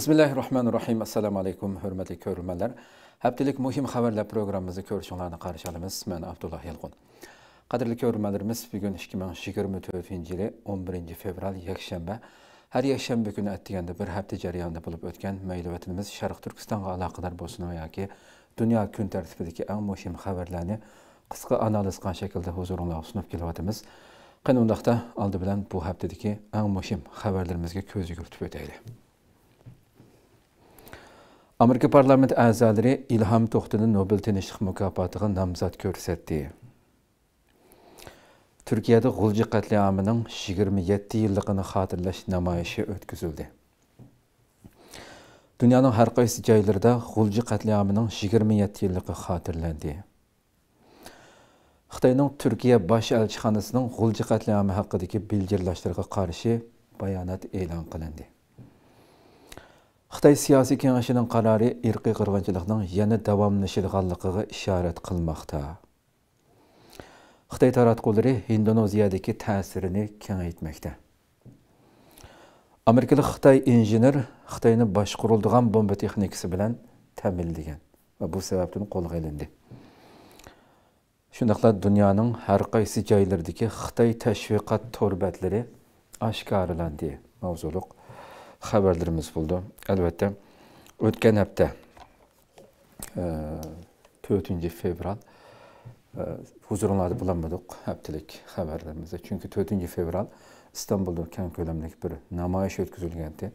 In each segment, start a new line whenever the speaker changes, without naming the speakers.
bismillahi rohmanir rohim assalomu alaykum hurmatli ko'rmanlar haftalik muhim xabarlar programmamizni ko'rishinglarni qarshi olamiz man abdulloh yalqun qadrli ko'rmanlarimiz bugun ikki ming yigirma to'rtinchi yili o'n birinchi fevral yakshanba har yakshanba kuni atdiganda bir hafta jarayonida bo'lib o'tgan mayli sharq turkistonga aloqador bo'lsin yoki dunyo kun tartibidagi eng muhim xabarlarni qisqa analiz qilgan shaklda huzuringizga sunib kelyapmiz qani undaqda oldi bilan bu haftadagi eng muhim xabarlarimizga ko'z yugurtib o'taylik Amerika парламент a'zolari Ilham To'xtini Nobel tinchlik mukofotiga nomzod ko'rsatdi. Turkiyada G'ulji qatliamining 27 yilligini xotirlash namoyishi o'tkazildi. Dunyoning har qaysi joylarida G'ulji qatliamining 27 yilligi xotirlandi. Xitoyning Turkiya bosh elchixonasining G'ulji qatliami haqidagi qarshi bayonot e'lon qilindi. Хытай сияси кеңешинин карары ирқи гырыңчылыгының яна давамлышылыгына ишарат кылмакта. Хытай таратылдыры Индонезиядагы таасирини кеңейтмекде. Америкалык хытай инженер Хытайны башкырулдуган бомба техникасы bilen тәмил деген, ва бу себептен кулгы эленди. dünyanın дунианың һәр кайсы жайларындагы Хытай төшфикат турбетлери ашкарылан xabarlarimiz bo'ldi albatta o'tgan hafta e, to'rtinchi fevral e, huzuringlarda bo'lolmadik haftalik xabarlarimizda chunki to'rtinchi fevral istanbulda kang ko'lamlik bir namoyish o'tkazilgandi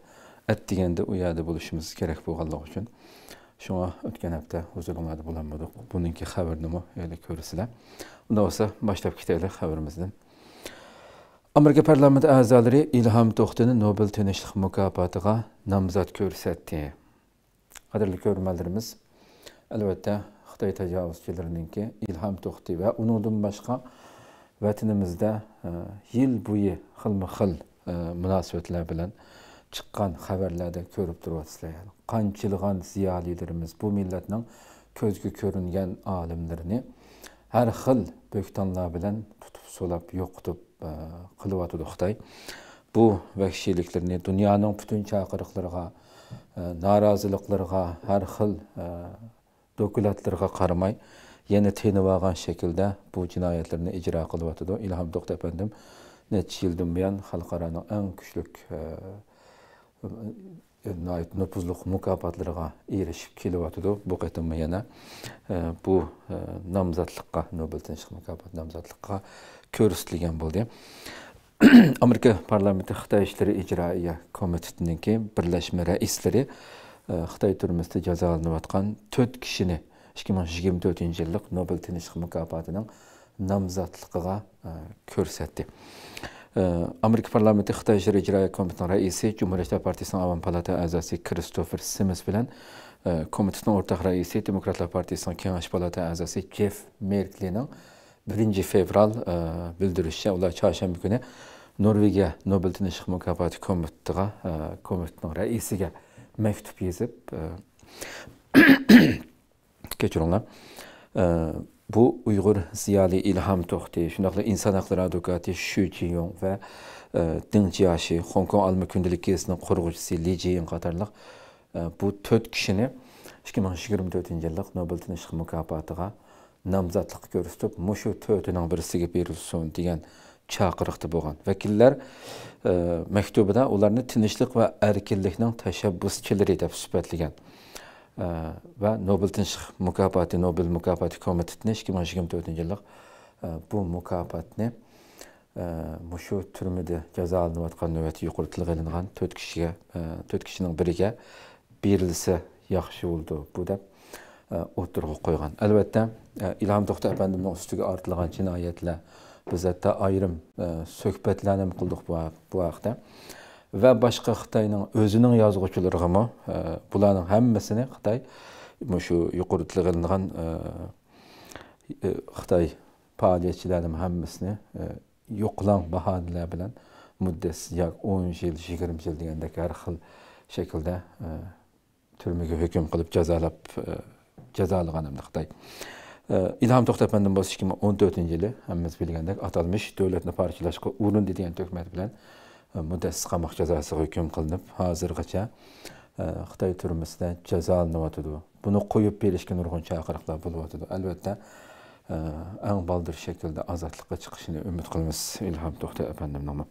atdiganda u yerda bo'lishimiz kerak bo'lganligi uchun shunga o'tgan hafta huzuringlarda bo'lolmadik buningki xabarni ko'rasizlar unda bo'lsa boshlab ketaylik xabarimizdan amerika parlamenti a'zolari ilhom to'xtini nobel tinchlik mukofotiga nomzod ko'rsatdi qadrli ko'rmalarimiz albatta xitoy tajovuzchilariniki ilhom to'xti va unidan boshqa vatanimizda e, yil bo'yi xilma xil e, munosabatlar bilan chiqqan xabarlarda ko'rib turyapsizlar qanchalg'an ziyolilarimiz bu millatning ko'zga ko'ringan olimlarini har xil bo'htonlar bilan tutib so'lab yo'qitib қылып э, атыды Кытай. Бу вәхшиликләрне дөньяның бүтін чакырыкларга, э, наразылыкларга, һәр хил э, документларга қарамай yana tenib olgan shaklda bu jinoyatlarni ijro qilyotidi ilhom do'xt apandim yildan buyon xalqaroning eng nupuzli mukofotlarga erishib kelyotidi bu qaytama yana e, bu e, nomzodlikqa nobel tinchlik mukofoti nomzodlikqa ko'rsatilgan bo'ldi amerika parlamenti xitoy ishlari ijroiya komitetiniki birlashma raislari e, xitoy turmusida jazo olinayotgan to'rt kishini ikki ming yigirma to'rtinchi yillik nobel tinchlik mukofotining nomzodligiga ko'rsatdi Amerika Parlamenti Xitay İcra İcraiyyə Komitəsinin rəisi, Cümhuriyyətlər Partisinin Avam Palata əzası Kristofer Simmons bilən e, komitətin ortaq rəisi, Demokratlar Partisinin Kengəş Palata əzası Jeff Merklinin 1 fevral e, bildirişçə, onlar çarşənbə günü Norvegiya Nobel Tinchlik mükafatı komitətinə, e, komitətin rəisinə məktub yazıb keçirilən bu uyg'ur ziyoli ilham to'xti shundoqla inson haqlari advokati shu chiyong va e, ding jiashi hong kong alma kundalik kesini qurg'uvchisi li jiyin qatorliq e, bu to'rt kishini ikki ming yigirma to'rtinchi yillik nobel tinchlik mukofotiga nomzodlik ko'rsatib mushu to'rtining birisiga berilsin degan chaqiriqda bo'lgan vakillar e, maktubida ularni tinchlik va erkinlikning tashabbuschileri deb sifatlagan va nobel tinchlik mukofoti nobel mukofoti komitetini ikki ming yigirma to'rtinchi yillik bu mukofotni mushu turmida jazo olinayotgan navbatda yuqori tilga ilingan to'rt kishiga to'rt kishining biriga berilsa yaxshi bo'ldi bu deb o'tirg'a qo'ygan albatta ilhom to'xta apandimni ustiga ortilgan jinoyatlar biz hatto ayrim suhbatlarni qildik bu haqda bu və başqa Xitayının özünün yazğıçılarımı, e, bunların hamısını Xitay şu yuqurutluğundan e, e, Xitay fəaliyyətçilərinin hamısını yoxlan bahanelər bilən müddəsi ya 10 il, 20 il deyəndə hər xil şəkildə türməyə hökm qılıb cəzalab cəzalığanımdı Xitay. İlham Toxtapandan bolsa 2014-cü ili hamımız bilgəndək atalmış dövlətini parçalaşqa urun deyilən töhmət bilən muddatsiz qamoq jazosiga hukm qilinib hozirgacha e, xitoy turmusida jazo olinyotidi buni qo'yib berishga nurg'un chaqiriqlar bo'lyotidi albatta e, eng baldir shaklda ozodlikqa chiqishini umid qilamiz ilhom to'xta apandimnoma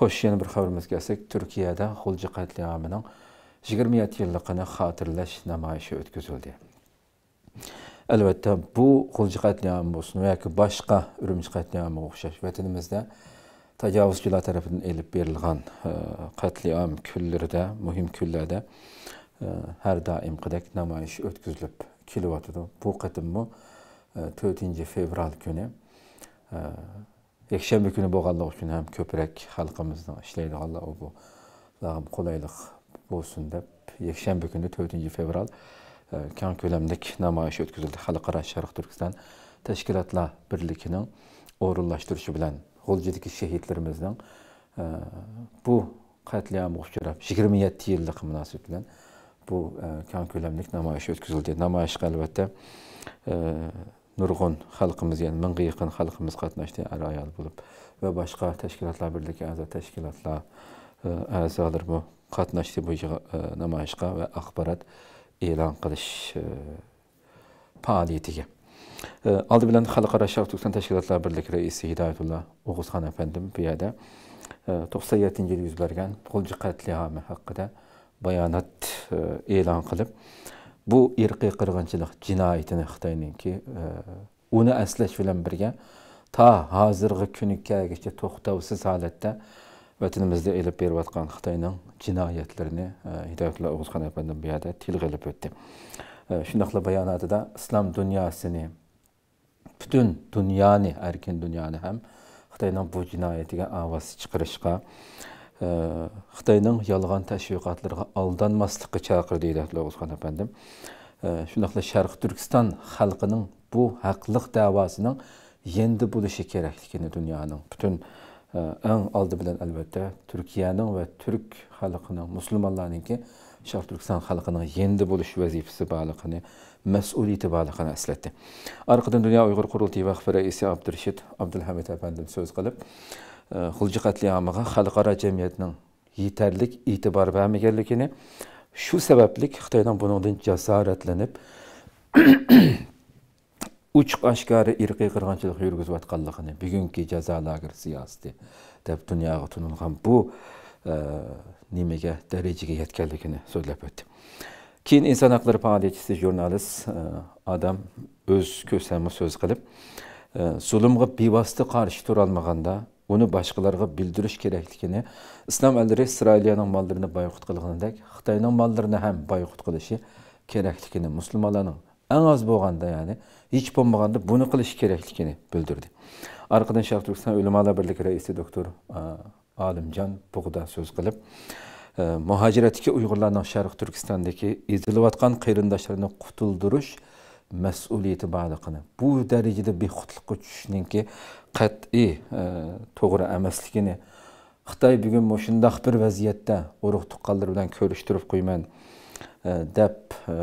xo'sh yana bir xabarimizga kelsak turkiyada xulji qatliamining yigirma yetti yilligini xotirlash namoyishi o'tkazildi albatta bu xulji qatliam bo'lsin yoki boshqa urumchi qatliamga o'xshash vatanimizda tajovuzchilar tarafidan elib berilgan e, am kunlarida muhim kunlarda e, har doimgidek namoyish o'tkazilib kelyotidi bu qatimmi e, to'rtinchi fevral kuni yakshanba kuni bo'lganligi uchun ham ko'proq xalqimizni ishlaydiganlar bu qulaylik bo'lsin deb yakshanba kuni to'rtinchi fevral kan ko'lamda namoyish o'tkazildi xalqaro sharq turkiston tashkilotlar birligining o'rinlashtirishi bilan g'uljidagi shahidlarimizdan e, bu qatliamga uchrab 27 yetti yillik munosabat bilan bu e, kang ko'lamlik namoyish o'tkazildi namoyishga albatta e, nurg'un xalqimiz ya'ni mingga yaqin xalqimiz qatnashdi ar ayol bo'lib va boshqa tashkilotlar birligi a'zo tashkilotlar a'zolar bu qatnashdi bu namoyishga va axborot e'lon qilish faoliyatiga oldi bilan xalqaro sharq turkiston tashkilotlar birligi raisi hidoyatulla o'g'uzxon afandim bu yerda to'qson yettinchi yil yuz bergan qo'lchi qatliami haqida bayonot e'lon qilib bu irqiy qirg'inchilik jinoyatini xitoyninki uni aslash bilan birga to hozirgi kungacha to'xtovsiz holatda vatanimizda ilib berayotgan xitoyning jinoyatlarini hidoyatullo o'g'uzxon afandim bu yerda tilg'a ilib o'tdi shundoqla bayonotida islom dunyosini butun dunyoni erkin dunyoni ham xitoyning bu jinoyatiga ovoz e, chiqarishga xitoyning yolg'on tashviqotlarga aldanmaslikka chaqirdi deydi o'zxon apandim shunaqla e, sharq turkiston xalqining bu haqliq davosining yendi bo'lishi kerakligini dunyoning butun eng oldi bilan albatta turkiyaning va turk xalqining musulmonlarningki Şərq Türkistan xalqının yenidə buluş vəzifəsi bağlığını, məsuliyyəti bağlığını əslədi. Arqadan Dünya Uyğur Qurultayı Vəqfi rəisi Abdürşid Abdülhamid əfəndim söz qılıb, e, Xılcı qətliamığa xalqara cəmiyyətinin yetərlik etibar verməyənligini, şu səbəblik Xitaydan bunundan cəsarətlənib uçuq aşkarı irqi qırğınçılıq yürgüzüb atqanlığını, bugünkü cəza lagır siyasəti deyə dünyaya tunulğan bu e, nimege derecige yetkelligini söylep ötdi. Keyin inson haqlari faoliyatchisi jurnalist e, adam o'z ko'rsama so'z qilib e, zulmga bevosita qarshi turolmaganda uni boshqalarga bildirish kerakligini islom alri isroiliyaning mollarini boyqut qilganidek xitoyning mallarını hem boyqut qilishi kerakligini musulmonlarning eng oz bo'lganda ya'ni hech bo'lmaganda bunu qilish kerakligini bildirdi orqadan shahturkiston ulamolar birligi raisi doktor e, Alimcan bug'da so'z qilib Э, muhojiratdagi uyg'urlarning sharq turkistondagi ezilayotgan qarindoshlarini qutuldirish mas'uliyati borligini bu darajada bexudliqqa tushishninki qat'iy e, to'g'ri emasligini xitoy bugun shundoq bir vaziyatda urug' tuqqanlar bilan ko'rishtirib qo'yman e, deb e,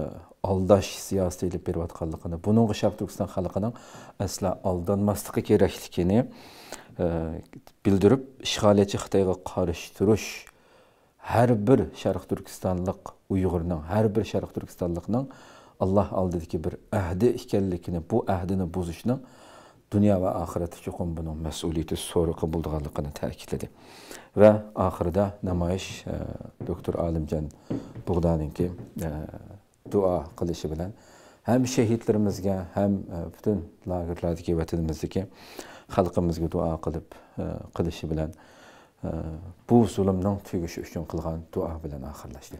aldash siyosati ilib berayotganligini buningga sharq turkiston xalqining aslo aldanmasligi kerakligini bildirib ishg'oliyatchi xitoyga qarshi turish her bir Şərq Türkistanlıq Uyğurunun, her bir Şərq Türkistanlıqının Allah aldıdaki bir əhdi ikənlikini, bu əhdini buzuşunun dünya ve ahireti çoxun bunun məsuliyyəti soruqı bulduğalıqını təkidlədi. Və axırda namayiş e, Doktor Alimcan Buğdaninki e, dua qılışı bilən həm şehitlerimizə, həm e, bütün lagerlərdəki vətənimizdəki xalqımızga dua qılıb e, qılışı bilən bu zulmning tugishi uchun qilgan duo bilan oxirlashdi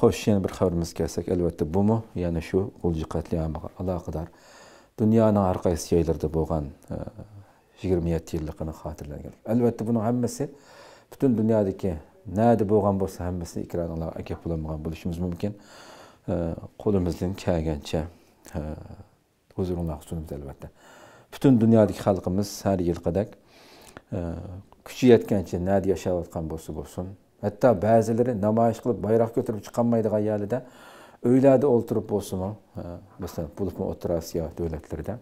xo'sh yana bir xabarimiz kelsak albatta bumi yana shu g'uljiqatli aloqador dunyoning har qaysi joylarida bo'lgan e, yigirma yetti yilliqini xotirlagan albatta buni hammasi butun dunyodagi nada bo'lgan bo'lsa hammasini ekranlar aka bo'lishimiz mumkin e, qo'limizdan kelgancha e, huzuringlarga sunamiz albatta butun dunyodagi xalqimiz har yilgidek küçü yetkənçi nədi yaşayatqan bolsa bolsun. Hətta bəziləri namayiş qılıb bayraq götürüb çıxanmaydığı yerlərdə öylədə oturub bolsun. Hə, məsələn, bulutma Orta Asiya dövlətlərində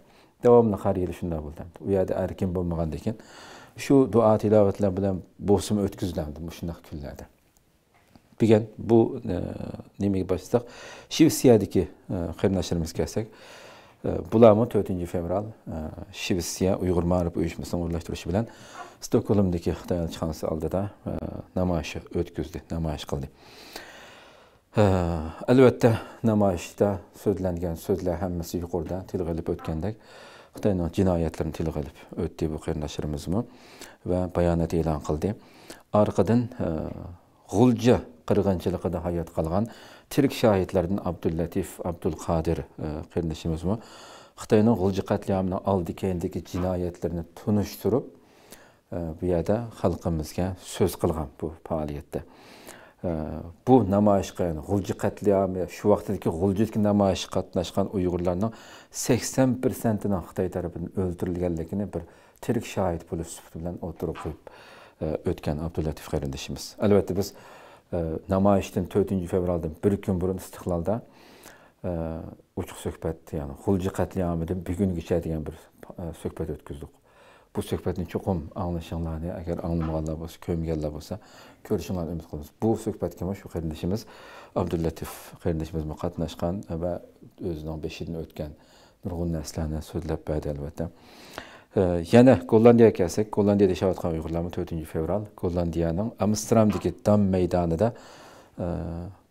davamlı xar yeri şunda buldu. O yerdə erkin olmagandakin şu dua tilavətləri bilan bolsun ötküzləndi bu şundaq günlərdə. Bir gün bu e, niməyə başlasaq, Şivsiyadakı e, xeyirnaşlarımız gəlsək, bularni to'rtinchi fevral shvetsiya uyg'ur ma'rif uyushmasini o'rlashtirishi bilan stokgolmdagi xitoy elchixonasi oldida namoyish o'tkazdi namoyish qildi albatta namoyishda so'zlangan so'zlar hammasi yuqorida tilg'ilib o'tgandek xitoyni jinoyatlarini tilg'ilib o'tdi bu qarindoshlarimizni va bayonot e'lon qildi orqadan g'ulja qirg'inchiligida hayot qolgan tirik shohidlardan abdullatif Qadir qarindishimiz e, bu xitoyning g'ilji qatliamini oldi keyindagi jinoyatlarni tunishtirib e, bu yerda xalqimizga so'z qilgan bu faoliyatda e, bu namayışka, ya'ni g'ulji katliamı, shu vaqtdagi g'uljidagi namoyish qatnashgan uyg'urlarning sakson persentini xitoy tarafidan o'ldirilganligini bir tirik shohid bo'lib sifati bilan o'tirib qo'yib o'tgan abdullatif qarindishimiz albatta biz 4-cü fevraldan bir gün burun istiqlolda uchuq suhbat ya'ni bir gün bugungacha deyən bir söhbət ötküzdük. bu söhbətin çoxum anglashinglarni əgər anglamaganlar olsa, ko'rmaganlar olsa, ko'rishinglarni umid qilamiz bu suhbatga shu qarindoshimiz abdullatif qarindoshimiz və özünün 5 beshidan o'tgan nurg'un narsalarni sözləb bədə albatta yana gollandiyaga kelsak gollandiyada yashayotgan uyg'urlarni to'rtinchi fevral gollandiyaning amsterdamdagi dam maydonida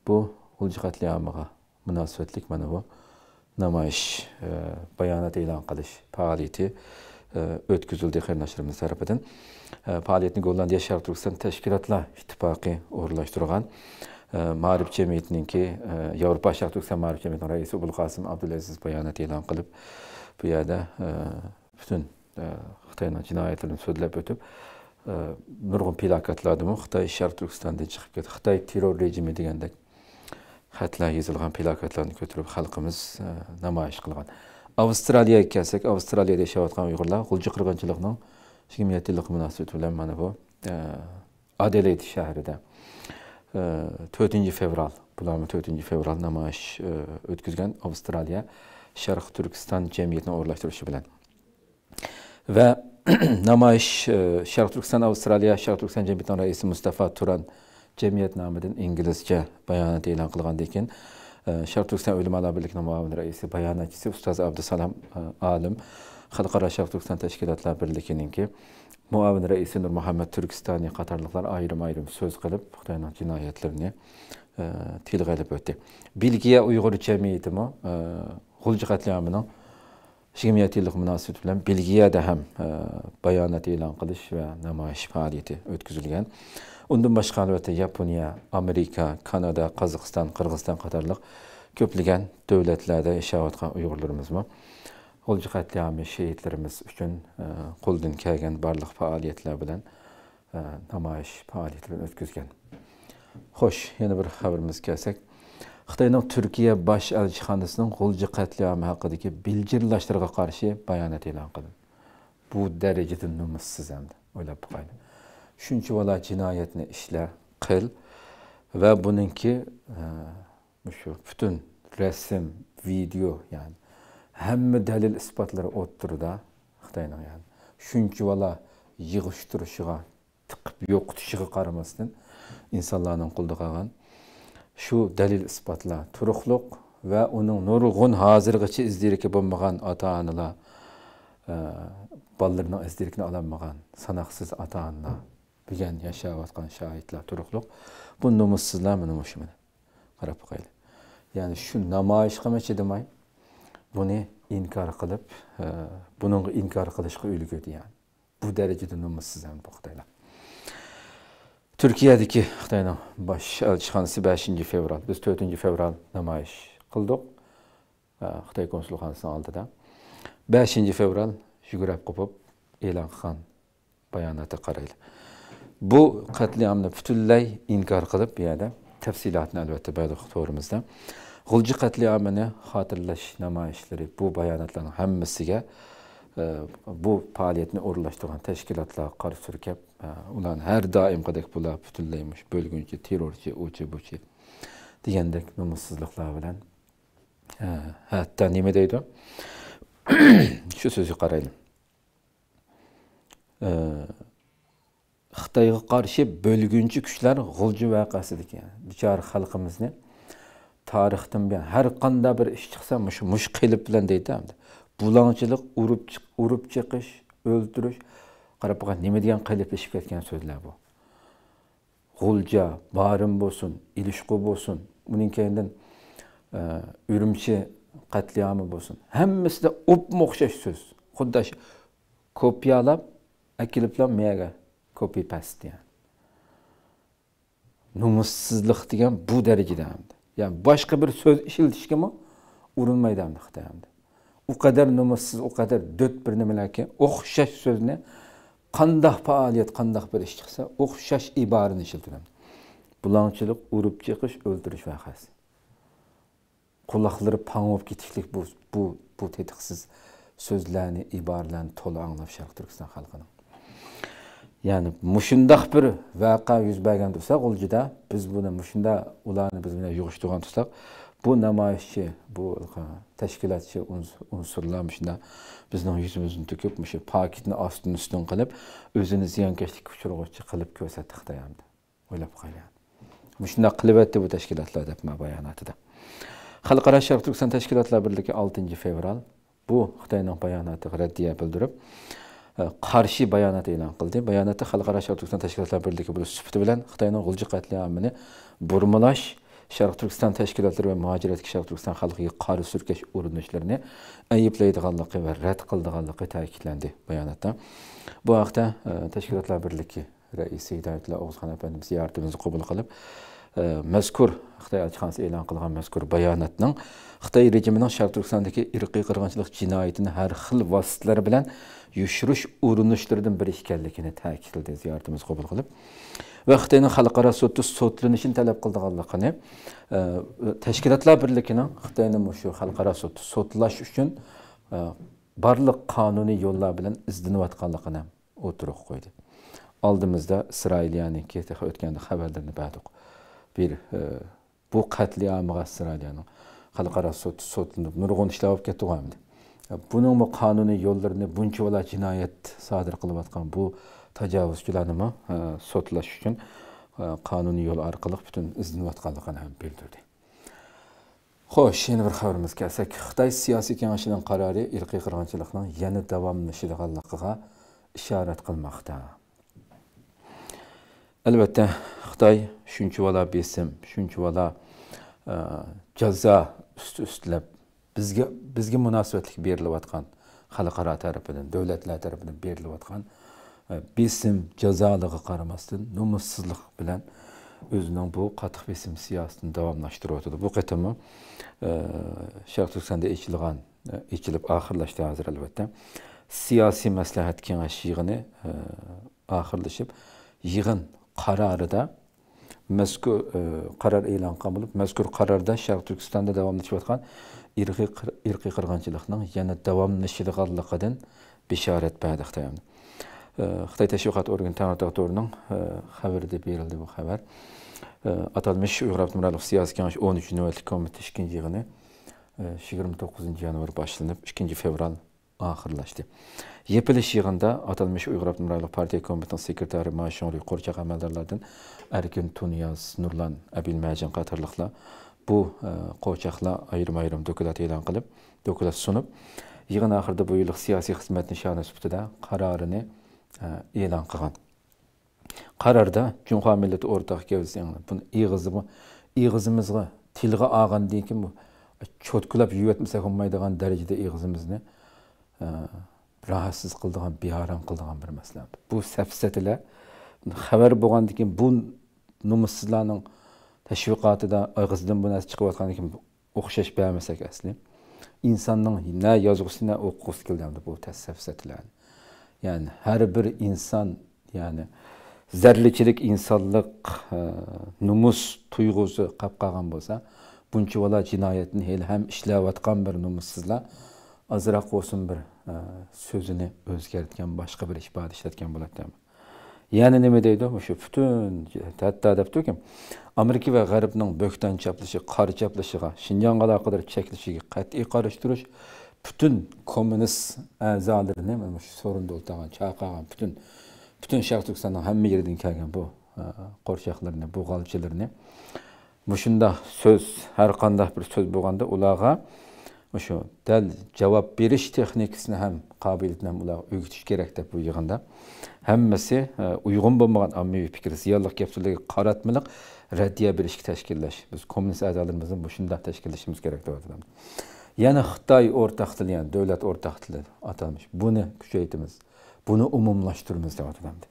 bu ulji qatliamiga munosabatlik mana bu namoyish bayonot e'lon qilish faoliyati o'tkazildi qarindoshlarimiz tarafidan faoliyatni gollandiya sharq turkiston tashkilotlar ittifoqi o'rinlashtirgan ma'rif jamiyatiningki yevropa sharq turkiston ma'rif jamiyatining raisi abulqasim abdulaziz bayonot e'lon qilib bu yerda butun xitoyni jinoyat tilini so'zlab o'tib nurg'un plakatlardami xitoy sharq turkistondan chiqib ketdi xitoy terror rejimi degandek xatlar yozilgan plakatlarni ko'tarib xalqimiz namoyish qilgan avstraliyaga kelsak avstraliyada yashayotgan uyg'urlar g'ulji qirg'inchiliqning yigirma yetti yillik munosabati bilan mana bu adelayd shahrida to'rtinchi fevral bularni to'rtinchi fevral namoyish o'tkazgan avstraliya sharq turkiston jamiyatini o'rlashtirishi bilan ve namayış e, Şark Türkistan Avustralya Şark Türkistan Cemiyeti'nin reisi Mustafa Turan Cemiyet namidin İngilizce bayanat elan kılgan dekin. E, Şark Türkistan Ölümalar Birliği'nin muavin reisi bayanatçısı Ustaz Abdüsalam e, Alim Xalqara Şark Türkistan Teşkilatlar ki muavin reisi Nur Muhammed Türkistani Katarlıklar ayrım-ayrım söz kılıp Xitay'ın cinayetlerini tilg'alib o'tdi belgiya uyg'ur jamiyatimi g'ulji qatlomining 2000-yillik munosabati bilan belgiyada ham e, bayonot e'lon qilish va namoyish faoliyati o'tkazilgan undan boshqa albatta yaponiya amerika kanada qozog'iston qirg'iziston qatorliq ko'plagan davlatlarda yashayotgan uyg'urlarimizmi qo'l jihatli shehidlarimiz uchun kegen kelgan faaliyetler faoliyatlar bilan e, namoyish faaliyetlerini o'tkazgan xo'sh yana bir haberimiz kelsak Xitoyning Turkiya bosh elchixonasining G'ulji qatliami haqidagi bilgirlashtirga qarshi bayonot e'lon qildi. Bu darajada numussiz hamda o'ylab qo'ydi. Shuncha bola jinoyatni ishla, qil va buningki e, shu bütün resim, video, ya'ni hamma dalil isbotlar o'tirda Xitoyning ya'ni shuncha bola yig'ishtirishiga tiqib yo'qitishiga qaramasdan insonlarning qo'lida qolgan şu delil ispatla turuqliq ve onun nurg'un hozirgacha izdiriki bo'lmagan ota onalar e, bolalarning izdirikini ololmagan sanoqsiz ota onalar bilgan yashayotgan shoitlar turuqliq bu nomussizlar mana shu mana qarab boqaylik ya'ni shu namoyish qilmay chidamay buni inkor qilib inkar inkor qilishga ulgurdi ya'ni bu darajada nomussiz ham bu Türkiye'deki xitoyni baş elchixonasi 5. fevral biz 4. fevral namoyish qildik e, Xitay konsulxonasini oldida 5. fevral yugurib qopib e'lon qilgan bayanatı qaraylik bu qatliamni butunlay inkor qilib bir yerda tafsilotni albatta berdik doğrumuzda. g'ulji katliamını xotirlash namoyishlari bu bayanatların hammasiga bu faoliyatni o'rinlashtirgan tashkilotlarga qarshi surkab e, ularni har doimgidek bular butunlaymish bo'lgunchi terrorchi uçu buchi degandek nomussizliklar bilan e, hatto nima deydi shu sözü qaraylik e, xitoyga qarshi bo'lgunchi kuchlar g'ulji voqeasidagi bechora xalqimizni tarixdan halkımız har qanday bir ish chiqsa mush muş qilib bilan deydi bulançılık, urup, urup çıkış, öldürüş. Karabağ'a ne diyen kalepleşip etken sözler bu. Gulca, Barın bolsun, İlişko bolsun, bunun kendinden e, Ürümçi katliamı bolsun. Hemmesi de up muhşeş söz. Kuddaş kopyalap, akiliplan meyge, copy paste yani. Numussuzluk diyen bu derecede hem de. Yani başka bir söz işildiş ki, mi? Urunmaydı hem de. O kadar nima o kadar qadar bir nimalar ekan o'xshash so'zni qandaq faoliyat qandaq bir ish chiqsa ibarını iborani ishlatiladi bulonchilik urib chiqish o'ldirish vaqasi quloqlari pang'ib ketishlik bu bu bu tetiksiz sözlerini, iboralarni to'la anglab sharq turkiston xalqini ya'ni mushundoq bir vaqa yuz bergan tursa juda biz bunu muşunda ularni biz bilan yig'ishtirgan tursak bu namoyishchi bu tashkilotchi unsurlar shunda bizning yuzimizni to'kib shu pokitni ostin ustun qilib o'zini ziyonkashlikka uchrag'uvchi qilib ko'rsatdi xitoyamni o'ylab qo'ygan shundaq qilyapti bu tashkilotlar deb bayonotida xalqaro sharq turkiston tashkilotlar birligi oltinchi fevral bu xitoyning bayonotiga raddiya bildirib e, qarshi bayonot e'lon qildi bayonotda xalqaro sharq turkiston tashkilotlar birligi bo'lish sifati bilan xitoyning g'ulji qatliamini burmalash sharq turkiston tashkilotlari va muhojiratga sharq turkiston xalqiga qori surkash urinishlarni ayblaydiganligi va rad qildiganligi ta'kidlandi bayonotda bu haqda e, tashkilotlar birligi raisi hidoyatilla og'uzxon apandimiz ziyoratimizni qabul qilib mazkur xitoy elchixonasi e'lon qilgan mazkur bayonotning xitoy rejimining sharq turkistondagi irqiy qirg'inchilik jinoyatini har xil vositalar bilan yushirish urinishlaridan biri ekanligini ta'kidladi ziyoratimiz qabul qilib va xitoyning xalqaro sudda sudlanishini talab qildiganligini tashkilotlar birligini xitoyni shu xalqaro sudda sudlash uchun barliq qonuniy yo'llar bilan izlanayotganligini o'tirib qo'ydi oldimizda isroiliyaniki o'tganda xabarlarni berdik bir e, bu qatliamga isroiliyani xalqaro sud sotunu nurg'un ishlar olib ketdi hamdi e, buning bu qonuniy yo'llarini buncha bola jinoyat sodir qilayotgan bu tajovuzchilarni e, sudlash uchun qonuniy yo'l orqali butun izlanayotganligini ham bildirdi xo'sh yeni bir xabarimizga kelsak xitoy siyosiy kengashining qarori irqiy yeni yana davomlashadiganligiga ishorat qilmoqda albatta xitoy shunchavala besim shunchavala e, jazo usti ustilab bizga bizga munosabatlik berilayotgan xalqaro tarafidan davlatlar tarafidan berilayotgan e, besim jazoliga qaramasdan nomussizlik bilan o'zining bu qattiq besim siyosatini davomlashtiryotdi bu qatimi e, sharq turkistonda echilgan echilib oxirlashdi hozir albatta siyosiy maslahat kengash yig'ini oxirlashib yig'in kararıda mezkur e, karar elan kılıp қарарда kararda Şark Türkistan'da devamlaşıp atkan irqi irqi qirg'inchilikning yana davomlashadiganligidan bishorat berdi xitoyni e, xitoy tashviqot organi tanatorning e, xabarida berildi bu xabar e, atalmish yigirma to'qqizinchi yanvar boshlanib ikkinchi axırlaşdı. Yepiliş yığında atılmış Uyğur Abdümraylıq Partiya Komitinin sekretari Maşonri Qorçaq əməldarlardan Ərgün Tunyaz, Nurlan Əbilməcin qatarlıqla bu qoçaqla ayrım-ayrım dokulat elan qılıb, dokulat sunub, yığın axırda bu yılıq siyasi xidmət nişanı sübütüdə qararını elan qıqan. Qararda Cunha Milleti Ortaq Gevzi yanılır. Bunu iğizimi, iğizimizgə, tilgə ağın deyin ki, çötkülab yüyətməsək olmaydıqan dərəcədə iğizimizni, iğizimizni, Ee, rahatsız qildigan beharom qildigan bir masala bu safsatalar haber bo'lgandan ki bu nomussizlarning tashviqotida og'zidan bu narsa chiqayotgan ekan o'xshash bermasak asli insonning na yozg'isi na o'qig'isi kelgandi bu safsatalarni ya'ni her bir insan ya'ni zarlichilik insonlik e, numus tuyg'usi qolib qolgan bunca buncha cinayetin jinoyatni hem ham ishlayotgan bir numussizlar azraq bo'lsin bir e, so'zini o'zgartgan boshqa bir ibodat ishlatgan bo'ladimi yana nima deydi o'sha butun hatto debdi turkim amerika va g'arbning bo'ktan chaplishi qor chaplishiga shinjonga aloqador cheklishiga qat'iy qarash turish butun kommunist a'zolarini mana shu so'rinda o'tgan chaqirgan butun butun sharq turkistondan hamma yerdan kelgan bu e, qo'rshoqlarni bu bu shunda so'z har qanday bir so'z bo'lganda ularga ошо дәл жавап бериш техникасына һәм кабилетинен булар үгүтүш керек деп бу жыгында һәммәсе уйгын болмаган аммиви пикир зыянлык кепсилдеги каратмалык рәддия беришке тәшкилләш без коммунист әгъзаларыбызны мушундай тәшкилләшибез керек деп атадым yana xitoy o'rtaq tili ya'ni davlat o'rtaq tili atalmish buni kuchaytiramiz buni umumlashtiramiz deyotgandi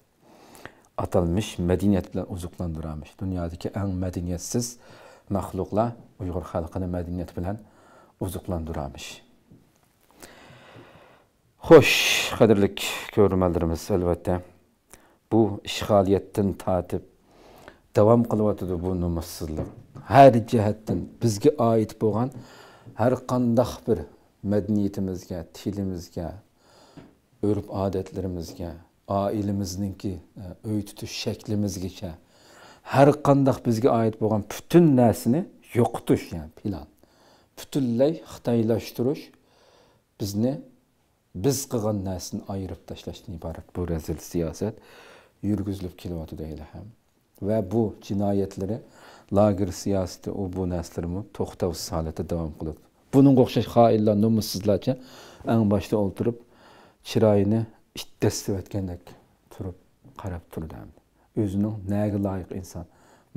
atalmish madaniyat bilan oziqlantiramiz dunyodagi eng madaniyatsiz maxluqlar uyg'ur xalqini madaniyat bilan uzuqlandıramiz. Hoş, kadirlik ko'rmaldirimiz elbette. Bu ishg'oliyatdan tatib davom qilyotdi bu nomussizlik. Har jihatdan bizga oid bo'lgan har qanday bir madaniyatimizga, tilimizga, urf odatlarimizga, oilamizninki uy e, tutish shaklimizgacha har qanday bizga ait bo'lgan bütün nesini yo'qotish, ya'ni plan butunlay xitoylashtirish bizni biz qilgan narsani ayirib tashlashdan iborat bu rezil siyaset, yurgizilib kelyotidi hali ham va bu jinoyatlari lager siyosati o bu narsalarni to'xtovsiz holatda davom qiladi bunga o'xshash xoinlar en başta boshda çırayını chiroyini it dastavotgandek turib qarab turdi o'zining naga loyiq insan,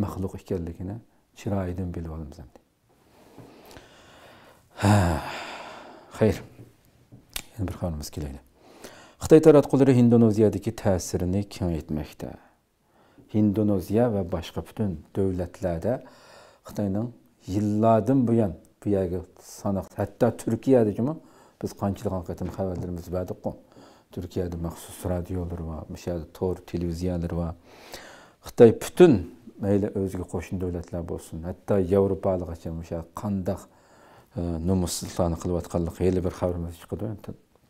maxluq ekanligini chiroyidan bilvalım olamiz ha xayr yana bir xabarimiz kelaylik xitoy taraqqulari hindoneziyadagi ta'sirini kengaytmoqda hindoneziya va boshqa butun davlatlarda xitoyning yillardan buyon bu yerga sanoq hatto turkiyadagimi biz qanchalagan qatim xabarlarimiz bordiqu turkiyada maxsus radiolar bor o'sha tor televiziyalar bor xitoy butun mayli o'ziga qo'shni davlatlar bo'lsin hatto yevropalig'acha o'sha qandaq nomussizliklarni qilayotganligi yana bir xabarimiz chiqdi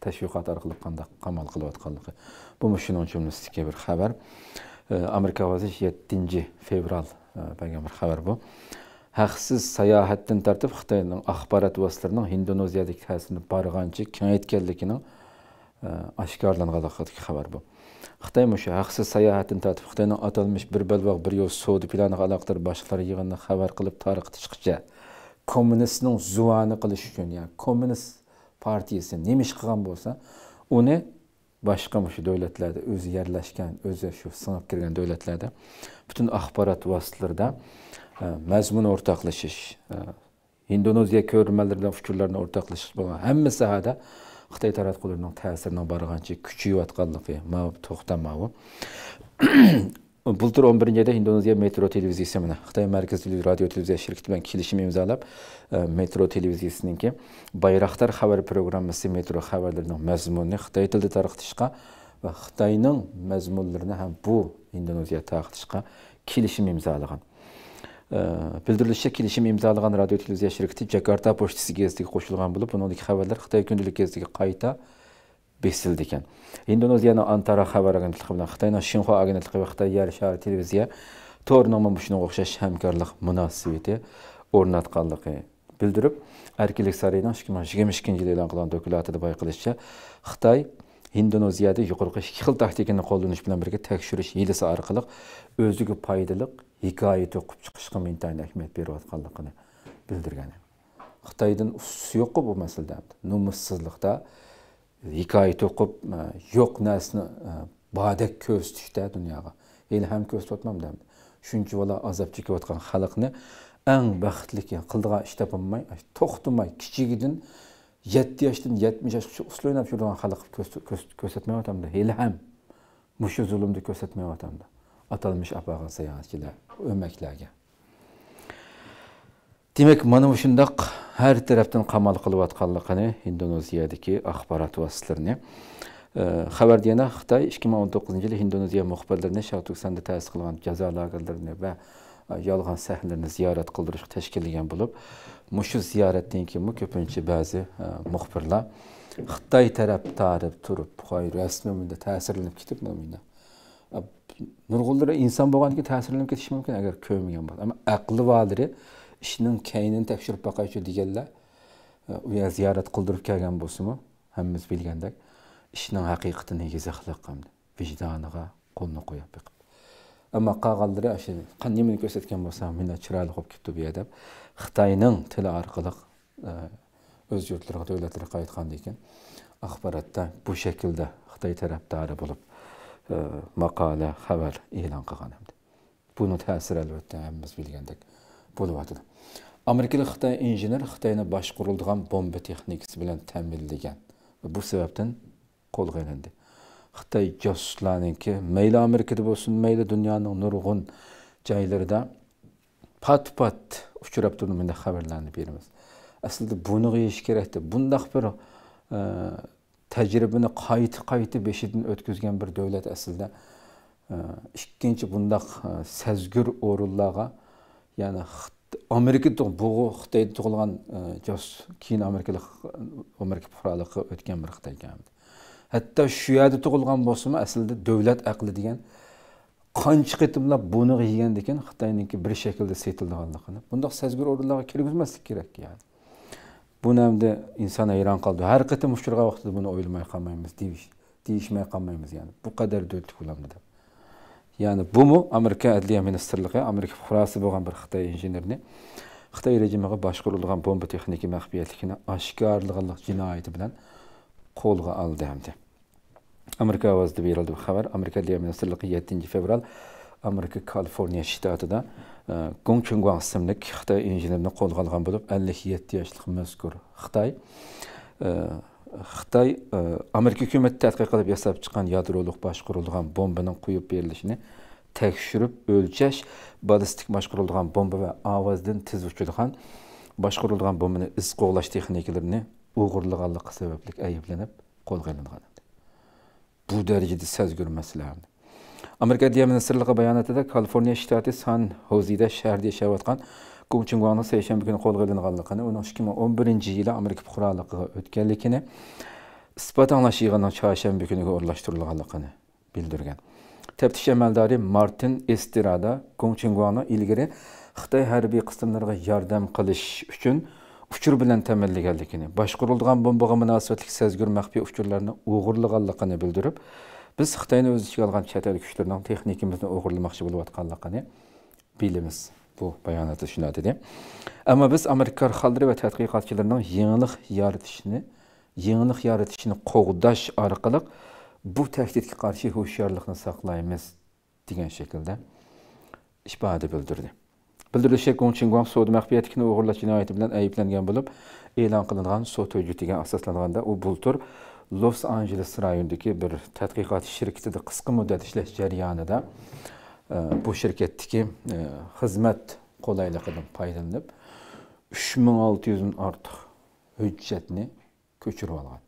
tashviqot orqali qanday qamal qilayotganligi bu shuning jumlasidagi bir xabar amerika ovozi yettinchi fevral e, bo'lgan bir xabar bu haqsiz sayohatdan tortib xitoyning axborot vositalarining indoneziyadagi ta'sirini borgancha kengaytganligini e, oshkorlanganligi haqidagi xabar bu xitoy mushu haqsiz sayohatdan tortib xitoyning atalmish bir balvoq bir yo'l savdo planiga aloqador boshqalar yig'inini xabar qilib tarixda chiqqicha kommunistning zuvani qilish uchun ya'ni kommunist partiyasi nima ish qilgan bo'lsa uni boshqa shu davlatlarda o'zi yarlashgan o'zi shu singib kirgan davlatlarda butun axborot vositalarida e, mazmun o'rtoqlashish e, indoneziya ko'rmalarida fikrlarni o'rtoqlashish bo'lgan hamma sohada xitoy taratqularning ta'sirini borgancha kuchayayotganligi to'xtamavi bultur o'n birinchi yilda indoneziya metro televiziyasi bilan xitoy markaziy radio televiziya shirkiti bilan kelishim imzolab metro televiziyasininki bayroqdor xabar programmasi metro xabarlarining mazmunini xitoy tilida tarqatishga va xitoyning mazmunlarini ham bu indoneziya tarqatishga kelishim imzolagan bildirilishicha kelishim imzolagan radio televiziya shirkiti jakarta pochtasi gezitiga qo'shilgan bo'lib buningdagi xabarlar xitoy kundalik gezitiga qayta besildi ekan indoneziyani antara xabar agentligi bilan xitoyni shinxo agentligi va xitoy yar shahar televiziya to'rnoma shunga o'xshash hamkorlik munosabati o'rnatganligi bildirib erkinlik sarayning ikki ming yigirma ikkinchi yilda e'lon qilingan dokumentida bayqilishicha xitoy indoneziyada yuqorqi ikki xil taktikani qo'llanish bilan birga tekshirish hilasi orqali o'ziga foydali hikoya to'qib chiqishga intayin ahamiyat berayotganligini bildirgan xitoydan ustisi yo'qku bu masalada nomussizlikda hikoya to'qib e, yo'q narsani e, ko'z ko'rsatishda dunyoga hali ham ko'rsatyapmanda shuncha bola azob chekayotgan xalqni eng baxtli qildigan ish topolmay to'xtamay kichigidan yetti yoshdan yetmish yoshgacha usul o'ynab yurgan xalqni ko'rsatmayotganda hali ham mushu zulmni ko'rsatmayotganda atalmish apag'a sayohatchilar o'maklarga demak mana o'shundoq har tarafdan qamal qilib yotganligini indoneziyadagi axborot vositalarini e, xabarda yana xitoy ikki ming o'n to'qqizinchi yili indoneziya muxbirlarini sharturksanda ta'sis qilgan jazo lagerlarini va e, yolg'on sahnalarni ziyorat qildirishga tashkillagan bo'lib mushu ziyoratdan keyin ko'pincha ba'zi e, muxbirlar xitoy tarafdori turib qo'y rasmimda ta'sirlanib ketib nurg'unlar inson bo'lgandan keyin ta'sirlanib ketishi mumkin agar ko'rmagan bo'lsa ammo aqli valiri işinin keyinin tekşirip bakayçı diyenler uya ziyaret kıldırıp kelgen bolsunmu hemmimiz bilgendek işinin hakikatini gizli kılıkkam vicdanına kolunu koyup bakıp Ama qağalları aşı qannimini göstərkən bolsa minə çiraylıq olub getdi bu edəb. Xitayının tili arqılıq öz yurtlarına, dövlətlərə qayıtqan deyilən axbaratda bu şəkildə Xitay tərəfdarı olub maqalə, xəbər elan qılğan. Bunun təsiri əlbəttə hamımız bilgəndək. bo'lyotidi amerikalik xitoy injener xitoyni boshqariladigan bomba texnikasi bilan ta'minlagan bu sababdan qo'lga ilindi xitoy josuslarniki mayli amerikada bo'lsin mayli dunyoning nurg'un joylarida pat pat uchrab turib bunday xabarlarni beramiz aslida buni yeyish kerakda bundoq bir tajribani qayta qayta beshidan o'tkazgan bir davlat aslida ikkinchi bundoq sazgur o'rinlarga ya'ni amerikada bu xitoyda tug'ilgan josus keyin amerikalik amerika fuqaroligiga o'tgan bir xitoykan hatto shu yerda tug'ilgan bo'lsinmi aslida davlat aqli degan qancha qitimlab buni yegandan keyin xitoyniki bir shaklda setildiganligini bundoq sezgir o'rinlarga kirgizmaslik kerak yani bu namda inson hayron qoldi har qatim uchragan vaqtida buni o'ylamay qolmaymiz deyish deyishmay qolmaymiz ya'ni bu qadar do'tlik bo'lamdi яғни бұл мы америка әділия министрлігі америка фұқарасы болған бір қытай инженеріне қытай режиміге башқарылған бомба техники мәқбиятлігіне ашкарлығы жинайты білән қолға алды әмді америка авазды берілді хабар америка әділия министрлігі 7 феврал америка калифорния штатыда гуң чунгуан ісімлік қытай инженеріне қолға алған болып 57 яшлық мәскүр қытай xitoy e, amerika hukumati tadqiq qilib yasab chiqqan yadroliq boshqarilgan bombaning quyib berilishini tekshirib o'lchash ballistik boshqarilgan bomba va ovozdan tiz uchilgan boshqarilgan bombani iz qo'g'lash texnikalarini o'g'irlaganligi sababli ayblanib qo'lga ilingan bu darajada sazgur masalalarni amerika adliya ministrligi bayonotida kaliforniya shtati san hozida shahrida yashayotgan gochungwangni seshanba kuni qo'lga ilinganligini uning 2011 ming o'n birinchi yili amerika fuqaroligiga o'tganligini isbot anglash yig'ini choyshanba kuniga o'rlashtirilganligini bildirgan taftish amaldori martin estrada gochungwangni ilgari xitoy harbiy qismlariga yordam qilish uchun uchur bilan ta'minlaganligini boshqarilgan bombaga munosabatli sezgir maxfiy uchurlarni o'g'irlaganligini bildirib biz xitoyni o'z ichiga olgan küşlerinden teknikimizin uğurlu texnikamizni o'g'irlamoqchi bo'layotganligini bu bayanatı şuna dedi. Ama biz Amerika xalqları ve tədqiqatçılarının yenilik yaratışını, yenilik yaratışını qoğdaş arkalık. bu təhdidə qarşı huşyarlığını saxlayımız degen şekilde ifadə bildirdi. Bildirilişe Gong Qingguang sud məxfiyyətini uğurla cinayəti bilan ayıblangan bo'lib, e'lon qilingan sud hujjatiga asoslanganda o bultur Los Angeles rayonidagi bir tədqiqat şirkətində qisqa müddət ishlash jarayonida bu şirkətdəki xidmət e, kolaylıqından faydalanıb 3600-ün artıq hüccətini köçürüb alğan.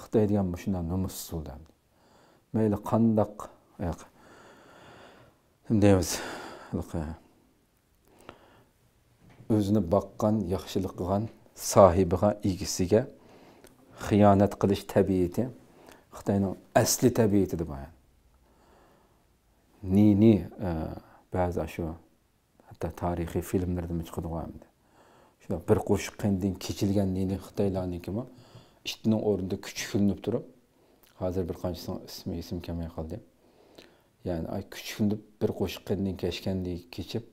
Xitay deyən bu şundan numussuz oldu. Məyli qandaq ayaq deyimiz e, özünü baqqan, yaxşılıq qılan sahibinə, igisinə xiyanət qilish təbiəti Xitayın əsli təbiətidir bayan. diniy e, ba'zi shu hatto tarixiy filmlardami chiqadi endi shu bir qo'shiq qandin kechilgan nini xitoylarnikimi itni o'rnida kuchuk ko'rinib turib Hazır bir qanchisini ismi isim kemiye kaldı. ya'ni kuchuk bir qo'shiq qandin kechganday kechib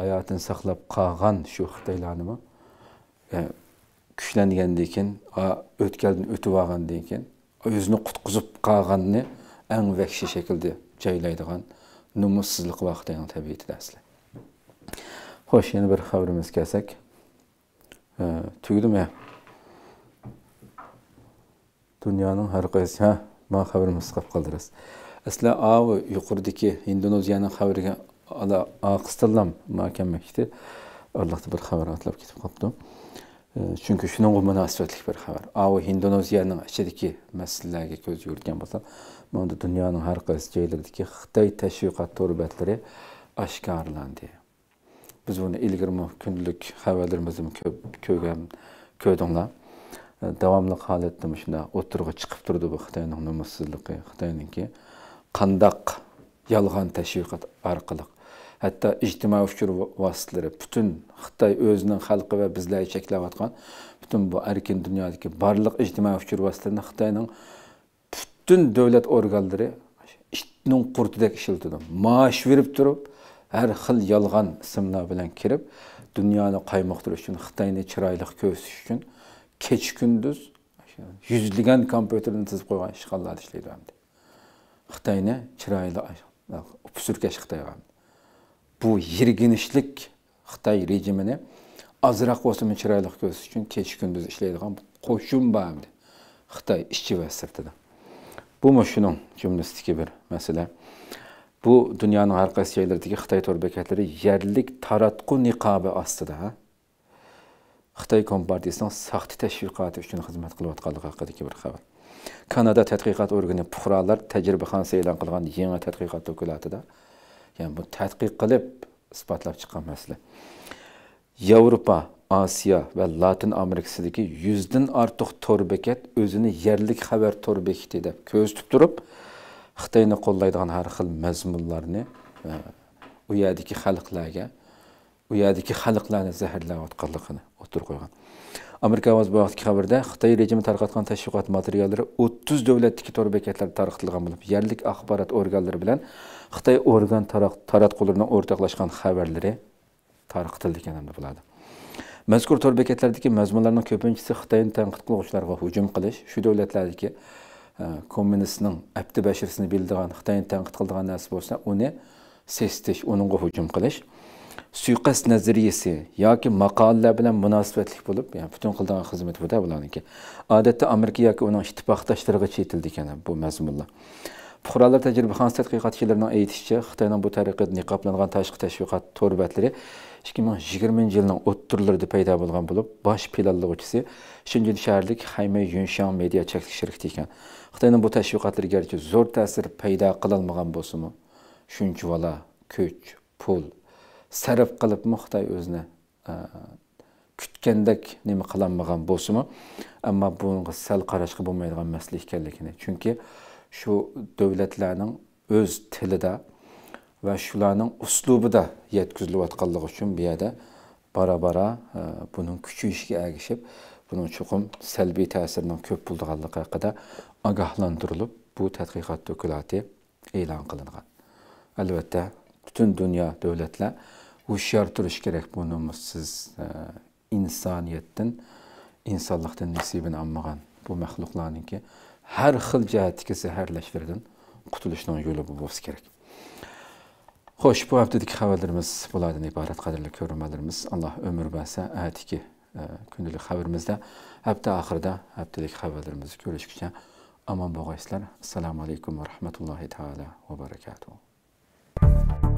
hayotini saqlab qolgan shu xitoylarnimi kuchlangandan keyin o'tkaldan o'tib olgandan keyin o'zini qutqizib qolganni eng vahshiy shaklda joylaydigan numussizlik vaqti yani, tabiatida asli xo'sh yana bir xabarimizga kelsak tugdimi dunyoning har qaysi ha ma xabarimiz qolib qoldirasiz asli avi yuqoridagi indoneziyaning xabariga qistildim aqistillam makammakdi allohda bir xabar atlab ketib qolibdi chunki shunga munosabatli bir xabar avi indoneziyaning ichidagi masalalarga ko'z yuritgan bo'lsa mana dunyoning har qaysi joylaridagi xitoy tashviqot turbatlari oshkorlandi biz buni ilgari kunlik xabarlarimizda ko'p ko'rgan ko'rdinglar davomli holatda shunday o'tirg'i chiqib turdi bu xitoyning nomussizligi xitoyniki qandoq yolg'on tashviqot orqali hatto ijtimoiy uchur vositalari butun xitoy o'zining xalqi va bizlarni cheklayotgan butun bu erkin dunyodagi barliq ijtimoiy uchur vositalarini xitoyning bütün davlat organlari itning qurtidek işildi. Maaş verip turib har xil yolg'on ismlar bilan kirib dunyoni kaymaktır uchun xitoyni çıraylık ko'rsish uchun kech kunduz yüzlügen kompyuterni tizib qo'ygan işgallar ishlaydi xitoyni chiroyli püsürkeş xitoyga bu yirginishlik xitoy rejimini ozroq bo'lsin çıraylık ko'rsish uchun kech kunduz ishlaydigan Koşun bağımdı. xitoy işçi va sirtida bu shuning jumlasidagi bir masala bu dunyoning har qaysi joylaridagi xitoy to'r bekatlari yerlik taratqu niqobi ostida xitoy kompartiyasining saxta tashviqoti uchun xizmat qilayotganligi haqidagi bir xabar kanada tadqiqot organi fuqarolar tajribaxonasi e'lon qilgan yangi tadqiqot dokulatida ya'ni bu tadqiq qilib isbotlab chiqqan masala yevropa osiyo va latin amerikasidagi yuzdan ortiq to'r bekat o'zini yerlik xabar to'r bekiti deb ko'z tutib turib xitoyni qo'llaydigan har xil mazmunlarni e, u yerdagi xalqlarga u yerdagi xalqlarni zaharlayotganligini o'tirib qo'ygan amerika Avaz bu vaqtgi xabarda xitoy rejimi tarqatgan tashviqot materiallari 30 davlatdagi to'r bekatlarda tarqatilgan bo'lib yerlik axborot organlari bilan xitoy organ taratqularning o'rtoqlashgan xabarlari tarqatildi ekan bo'ladi mazkur to'r bekatlardagi mazmunlarning ko'pinchisi xitoyni tanqid qiluvchilar hujum qilish shu davlatlardagi e, kommunistning abdi bashirsini bildigan xitoyni tanqid qiladigan narsa bo'lsa uni sestish uningga hujum qilish suiqasd nazariyasi yoki maqolalar bilan munosabatli bo'lib yani butun qildigan xizmat bu bularniki odatda amerika yoki uning ittifoqdoshlariga chetildi ekan bu mazmunlar Fuqarolar tajribaxonasi tadqiqotchilarining aytishicha, Xitoyning bu tariqa niqoblangan tashqi tashviqot to'rbatlari 2020 yilning o'ttirlarida paydo bo'lgan bo'lib, bosh planlovchisi Shinjin shaharlik Haymay Yunshan media cheklik shirkati ekan. Xitoyning bu tashviqotlari garchi zo'r ta'sir paydo qila olmagan bo'lsa-mu, shuncha vala, kuch, pul sarf qilib Xitoy o'zini kutgandek nima qilolmagan bo'lsa-mu, ammo bunga sal qarashga bo'lmaydigan masala ekanligini. Chunki şu dövlətlərinin öz dili də və şularının uslubu da yetkizilib atqanlıq üçün bir yerdə bara-bara e, bunun küçüyüşə ərgişib, bunun çoxum səlbi təsirinin köp bulduğanlıq haqqında agahlandırılıb bu tədqiqat dökülati elan qılınğan. Əlbəttə, bütün dünya dövlətlər huşyar duruş gerek bunu siz e, insaniyetten, insanlıqdan nisibini anmağan bu məxluqlarınki har xil jihatdagi zaharlashlardan qutulishning yo'li bu bo'lsa kerak xo'sh bu haftadagi xabarlarimiz bulardan iborat qadrli ko'rinmalarimiz alloh umr bersa atiki e, kundalik xabarimizda hafta oxirida haftalik xabarlarimizni ko'rishguncha omon bo'lg'aysizlar assalomu alaykum va rahmatullohi taala va barakatuh